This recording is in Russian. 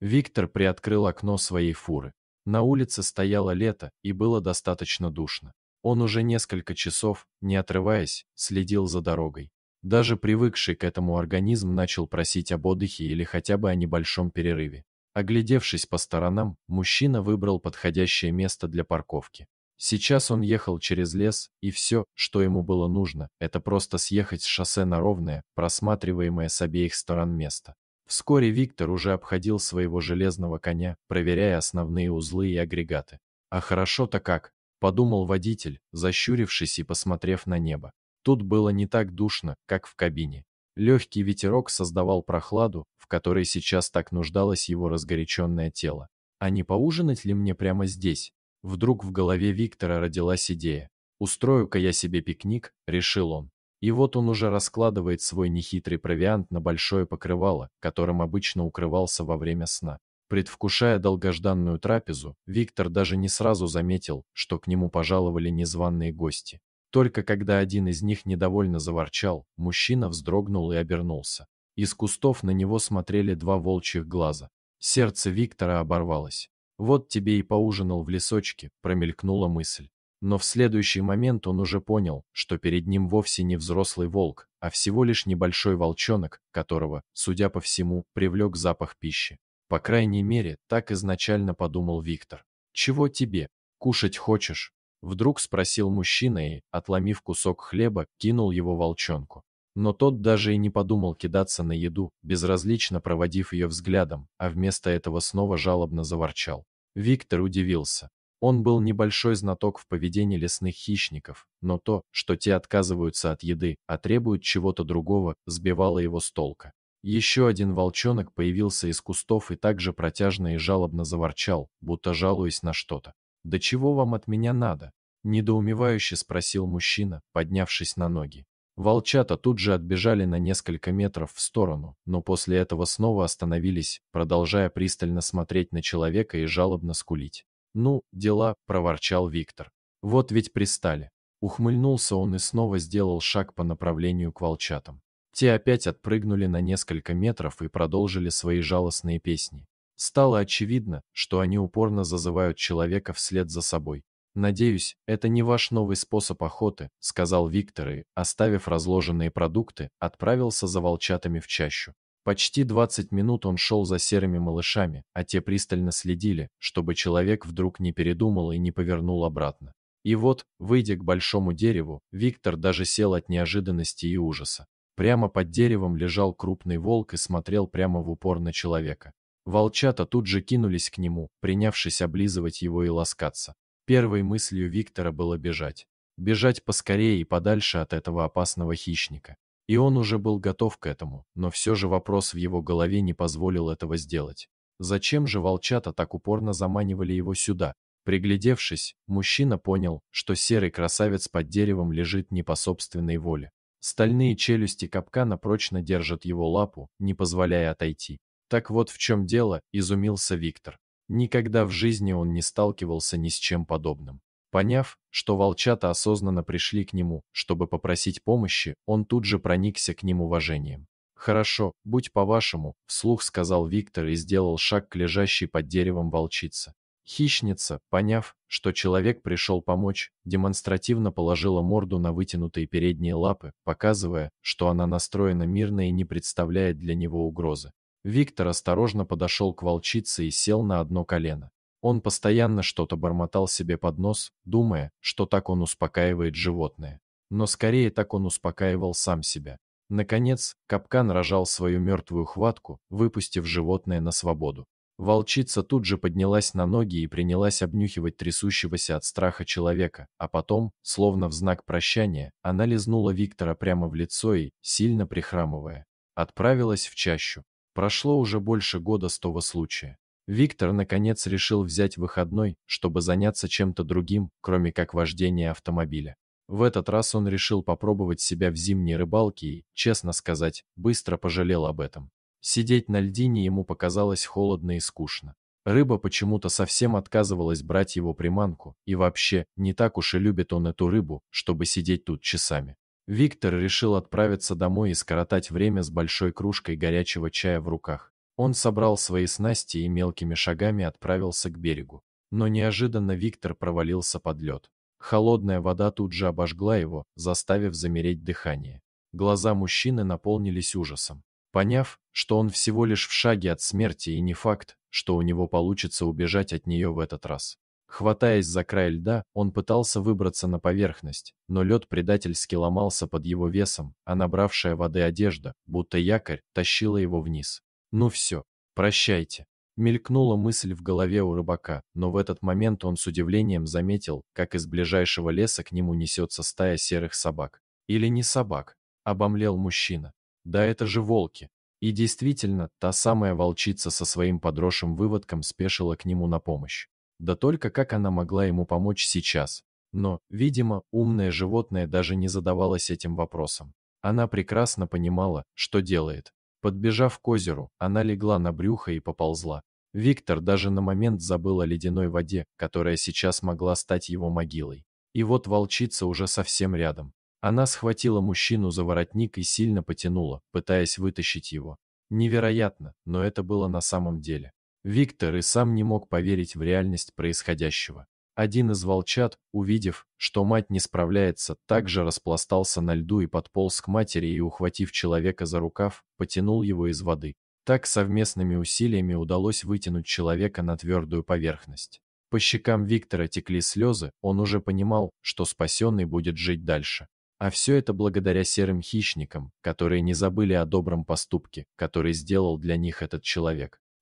Виктор приоткрыл окно своей фуры. На улице стояло лето, и было достаточно душно. Он уже несколько часов, не отрываясь, следил за дорогой. Даже привыкший к этому организм начал просить об отдыхе или хотя бы о небольшом перерыве. Оглядевшись по сторонам, мужчина выбрал подходящее место для парковки. Сейчас он ехал через лес, и все, что ему было нужно, это просто съехать с шоссе на ровное, просматриваемое с обеих сторон место. Вскоре Виктор уже обходил своего железного коня, проверяя основные узлы и агрегаты. «А хорошо-то как!» – подумал водитель, защурившись и посмотрев на небо. Тут было не так душно, как в кабине. Легкий ветерок создавал прохладу, в которой сейчас так нуждалось его разгоряченное тело. «А не поужинать ли мне прямо здесь?» Вдруг в голове Виктора родилась идея. «Устрою-ка я себе пикник», — решил он. И вот он уже раскладывает свой нехитрый провиант на большое покрывало, которым обычно укрывался во время сна. Предвкушая долгожданную трапезу, Виктор даже не сразу заметил, что к нему пожаловали незваные гости. Только когда один из них недовольно заворчал, мужчина вздрогнул и обернулся. Из кустов на него смотрели два волчьих глаза. Сердце Виктора оборвалось. «Вот тебе и поужинал в лесочке», – промелькнула мысль но в следующий момент он уже понял, что перед ним вовсе не взрослый волк, а всего лишь небольшой волчонок, которого, судя по всему, привлек запах пищи. По крайней мере, так изначально подумал Виктор. «Чего тебе? Кушать хочешь?» Вдруг спросил мужчина и, отломив кусок хлеба, кинул его волчонку. Но тот даже и не подумал кидаться на еду, безразлично проводив ее взглядом, а вместо этого снова жалобно заворчал. Виктор удивился. Он был небольшой знаток в поведении лесных хищников, но то, что те отказываются от еды, а требуют чего-то другого, сбивало его с толка. Еще один волчонок появился из кустов и также протяжно и жалобно заворчал, будто жалуясь на что-то. «Да чего вам от меня надо?» – недоумевающе спросил мужчина, поднявшись на ноги. Волчата тут же отбежали на несколько метров в сторону, но после этого снова остановились, продолжая пристально смотреть на человека и жалобно скулить. «Ну, дела», — проворчал Виктор. «Вот ведь пристали». Ухмыльнулся он и снова сделал шаг по направлению к волчатам. Те опять отпрыгнули на несколько метров и продолжили свои жалостные песни. Стало очевидно, что они упорно зазывают человека вслед за собой. «Надеюсь, это не ваш новый способ охоты», — сказал Виктор и, оставив разложенные продукты, отправился за волчатами в чащу. Почти 20 минут он шел за серыми малышами, а те пристально следили, чтобы человек вдруг не передумал и не повернул обратно. И вот, выйдя к большому дереву, Виктор даже сел от неожиданности и ужаса. Прямо под деревом лежал крупный волк и смотрел прямо в упор на человека. Волчата тут же кинулись к нему, принявшись облизывать его и ласкаться. Первой мыслью Виктора было бежать. Бежать поскорее и подальше от этого опасного хищника. И он уже был готов к этому, но все же вопрос в его голове не позволил этого сделать. Зачем же волчата так упорно заманивали его сюда? Приглядевшись, мужчина понял, что серый красавец под деревом лежит не по собственной воле. Стальные челюсти капкана прочно держат его лапу, не позволяя отойти. Так вот в чем дело, изумился Виктор. Никогда в жизни он не сталкивался ни с чем подобным. Поняв, что волчата осознанно пришли к нему, чтобы попросить помощи, он тут же проникся к ним уважением. «Хорошо, будь по-вашему», — вслух сказал Виктор и сделал шаг к лежащей под деревом волчице. Хищница, поняв, что человек пришел помочь, демонстративно положила морду на вытянутые передние лапы, показывая, что она настроена мирно и не представляет для него угрозы. Виктор осторожно подошел к волчице и сел на одно колено. Он постоянно что-то бормотал себе под нос, думая, что так он успокаивает животное. Но скорее так он успокаивал сам себя. Наконец, капкан рожал свою мертвую хватку, выпустив животное на свободу. Волчица тут же поднялась на ноги и принялась обнюхивать трясущегося от страха человека, а потом, словно в знак прощания, она лизнула Виктора прямо в лицо и, сильно прихрамывая, отправилась в чащу. Прошло уже больше года с того случая. Виктор, наконец, решил взять выходной, чтобы заняться чем-то другим, кроме как вождения автомобиля. В этот раз он решил попробовать себя в зимней рыбалке и, честно сказать, быстро пожалел об этом. Сидеть на льдине ему показалось холодно и скучно. Рыба почему-то совсем отказывалась брать его приманку, и вообще, не так уж и любит он эту рыбу, чтобы сидеть тут часами. Виктор решил отправиться домой и скоротать время с большой кружкой горячего чая в руках. Он собрал свои снасти и мелкими шагами отправился к берегу. Но неожиданно Виктор провалился под лед. Холодная вода тут же обожгла его, заставив замереть дыхание. Глаза мужчины наполнились ужасом. Поняв, что он всего лишь в шаге от смерти и не факт, что у него получится убежать от нее в этот раз. Хватаясь за край льда, он пытался выбраться на поверхность, но лед предательски ломался под его весом, а набравшая воды одежда, будто якорь, тащила его вниз. «Ну все, прощайте». Мелькнула мысль в голове у рыбака, но в этот момент он с удивлением заметил, как из ближайшего леса к нему несется стая серых собак. Или не собак, обомлел мужчина. Да это же волки. И действительно, та самая волчица со своим подросшим выводком спешила к нему на помощь. Да только как она могла ему помочь сейчас? Но, видимо, умное животное даже не задавалось этим вопросом. Она прекрасно понимала, что делает. Подбежав к озеру, она легла на брюхо и поползла. Виктор даже на момент забыл о ледяной воде, которая сейчас могла стать его могилой. И вот волчица уже совсем рядом. Она схватила мужчину за воротник и сильно потянула, пытаясь вытащить его. Невероятно, но это было на самом деле. Виктор и сам не мог поверить в реальность происходящего. Один из волчат, увидев, что мать не справляется, также распластался на льду и подполз к матери и, ухватив человека за рукав, потянул его из воды. Так совместными усилиями удалось вытянуть человека на твердую поверхность. По щекам Виктора текли слезы, он уже понимал, что спасенный будет жить дальше. А все это благодаря серым хищникам, которые не забыли о добром поступке, который сделал для них этот человек.